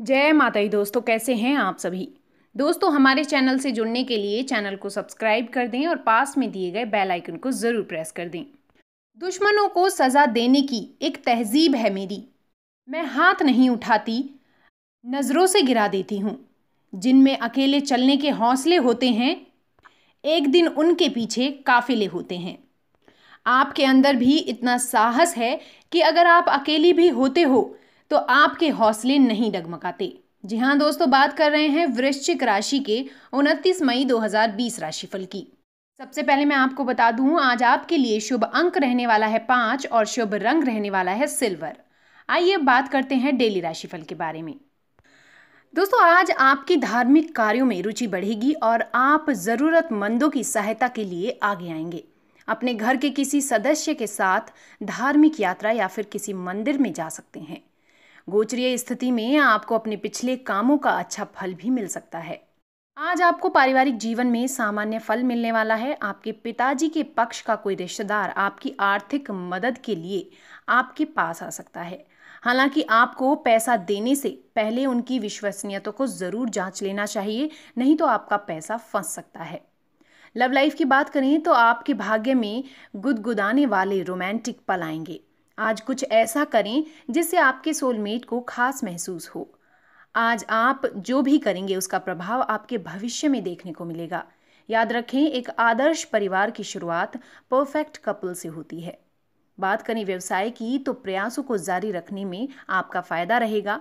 जय माता दोस्तों कैसे हैं आप सभी दोस्तों हमारे चैनल से जुड़ने के लिए चैनल को सब्सक्राइब कर दें और पास में दिए गए बेल आइकन को ज़रूर प्रेस कर दें दुश्मनों को सज़ा देने की एक तहजीब है मेरी मैं हाथ नहीं उठाती नज़रों से गिरा देती हूँ जिनमें अकेले चलने के हौसले होते हैं एक दिन उनके पीछे काफिले होते हैं आपके अंदर भी इतना साहस है कि अगर आप अकेली भी होते हो तो आपके हौसले नहीं डगमगाते जी हाँ दोस्तों बात कर रहे हैं वृश्चिक राशि के उनतीस मई 2020 राशिफल की सबसे पहले मैं आपको बता दूं आज आपके लिए शुभ अंक रहने वाला है पांच और शुभ रंग रहने वाला है सिल्वर आइए बात करते हैं डेली राशिफल के बारे में दोस्तों आज आपकी धार्मिक कार्यों में रुचि बढ़ेगी और आप ज़रूरतमंदों की सहायता के लिए आगे आएंगे अपने घर के किसी सदस्य के साथ धार्मिक यात्रा या फिर किसी मंदिर में जा सकते हैं गोचरीय स्थिति में आपको अपने पिछले कामों का अच्छा फल भी मिल सकता है आज आपको पारिवारिक जीवन में सामान्य फल मिलने वाला है आपके पिताजी के पक्ष का कोई रिश्तेदार आपकी आर्थिक मदद के लिए आपके पास आ सकता है हालांकि आपको पैसा देने से पहले उनकी विश्वसनीयता को ज़रूर जांच लेना चाहिए नहीं तो आपका पैसा फंस सकता है लव लाइफ की बात करें तो आपके भाग्य में गुदगुदाने वाले रोमांटिक पल आएंगे आज कुछ ऐसा करें जिससे आपके सोलमेट को खास महसूस हो आज आप जो भी करेंगे उसका प्रभाव आपके भविष्य में देखने को मिलेगा याद रखें एक आदर्श परिवार की शुरुआत परफेक्ट कपल से होती है बात करें व्यवसाय की तो प्रयासों को जारी रखने में आपका फ़ायदा रहेगा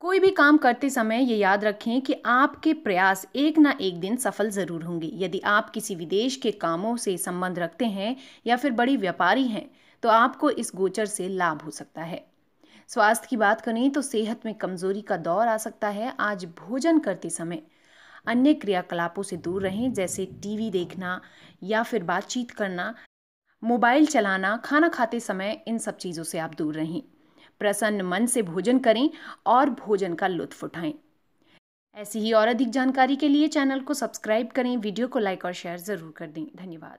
कोई भी काम करते समय ये याद रखें कि आपके प्रयास एक ना एक दिन सफल ज़रूर होंगे यदि आप किसी विदेश के कामों से संबंध रखते हैं या फिर बड़ी व्यापारी हैं तो आपको इस गोचर से लाभ हो सकता है स्वास्थ्य की बात करें तो सेहत में कमजोरी का दौर आ सकता है आज भोजन करते समय अन्य क्रियाकलापों से दूर रहें जैसे टीवी देखना या फिर बातचीत करना मोबाइल चलाना खाना खाते समय इन सब चीज़ों से आप दूर रहें प्रसन्न मन से भोजन करें और भोजन का लुत्फ उठाएं ऐसी ही और अधिक जानकारी के लिए चैनल को सब्सक्राइब करें वीडियो को लाइक और शेयर ज़रूर कर दें धन्यवाद